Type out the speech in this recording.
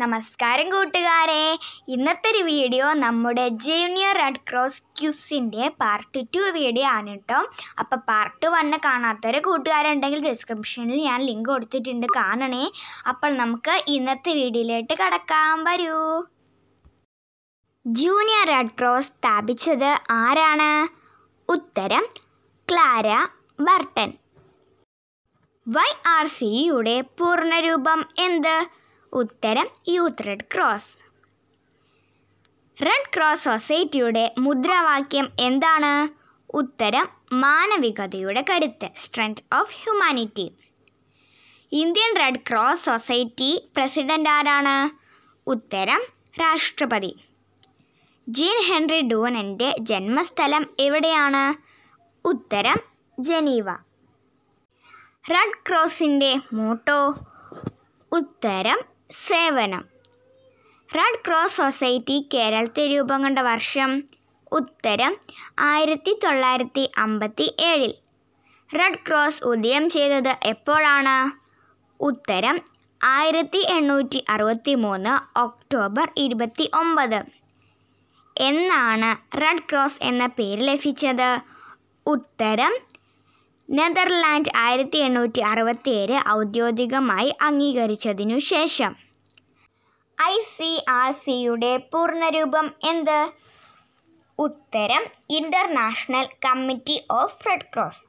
നമസ്കാരം കൂട്ടുകാരെ ഇന്നത്തെ ഒരു വീഡിയോ നമ്മുടെ ജൂനിയർ റെഡ് ക്രോസ് ക്യൂസിൻ്റെ പാർട്ട് ടു വീഡിയോ ആണ് കേട്ടോ അപ്പോൾ പാർട്ട് വണ്ണ് കാണാത്തൊരു കൂട്ടുകാരുണ്ടെങ്കിൽ ഡിസ്ക്രിപ്ഷനിൽ ഞാൻ ലിങ്ക് കൊടുത്തിട്ടുണ്ട് കാണണേ അപ്പോൾ നമുക്ക് ഇന്നത്തെ വീഡിയോയിലോട്ട് കടക്കാൻ വരൂ ജൂനിയർ റെഡ് ക്രോസ് സ്ഥാപിച്ചത് ആരാണ് ഉത്തരം ക്ലാര ബർട്ടൻ വൈ ആർ സിയുടെ പൂർണ്ണരൂപം എന്ത് ഉത്തരം youth red cross red cross സൊസൈറ്റിയുടെ മുദ്രാവാക്യം എന്താണ് ഉത്തരം മാനവികതയുടെ കരുത്ത് strength of humanity Indian red cross society president ആരാണ് ഉത്തരം രാഷ്ട്രപതി ജീൻ ഹെൻറി ഡൂനൻ്റെ ജന്മസ്ഥലം എവിടെയാണ് ഉത്തരം ജനീവ റെഡ് ക്രോസിൻ്റെ മോട്ടോ ഉത്തരം സേവനം റെഡ് ക്രോസ് സൊസൈറ്റി കേരളത്തിൽ രൂപം കൊണ്ട വർഷം ഉത്തരം ആയിരത്തി തൊള്ളായിരത്തി അമ്പത്തി ഏഴിൽ റെഡ് ക്രോസ് ഉദയം ചെയ്തത് എപ്പോഴാണ് ഉത്തരം ആയിരത്തി എണ്ണൂറ്റി അറുപത്തി മൂന്ന് ഒക്ടോബർ ഇരുപത്തി ഒമ്പത് എന്നാണ് റെഡ് ക്രോസ് എന്ന പേര് ലഭിച്ചത് ഉത്തരം നെതർലാൻഡ് ആയിരത്തി എണ്ണൂറ്റി അറുപത്തിയേഴ് ഔദ്യോഗികമായി അംഗീകരിച്ചതിനു ശേഷം ഐ സി ആർ സിയുടെ പൂർണ്ണരൂപം എന്ത് ഉത്തരം international committee of red cross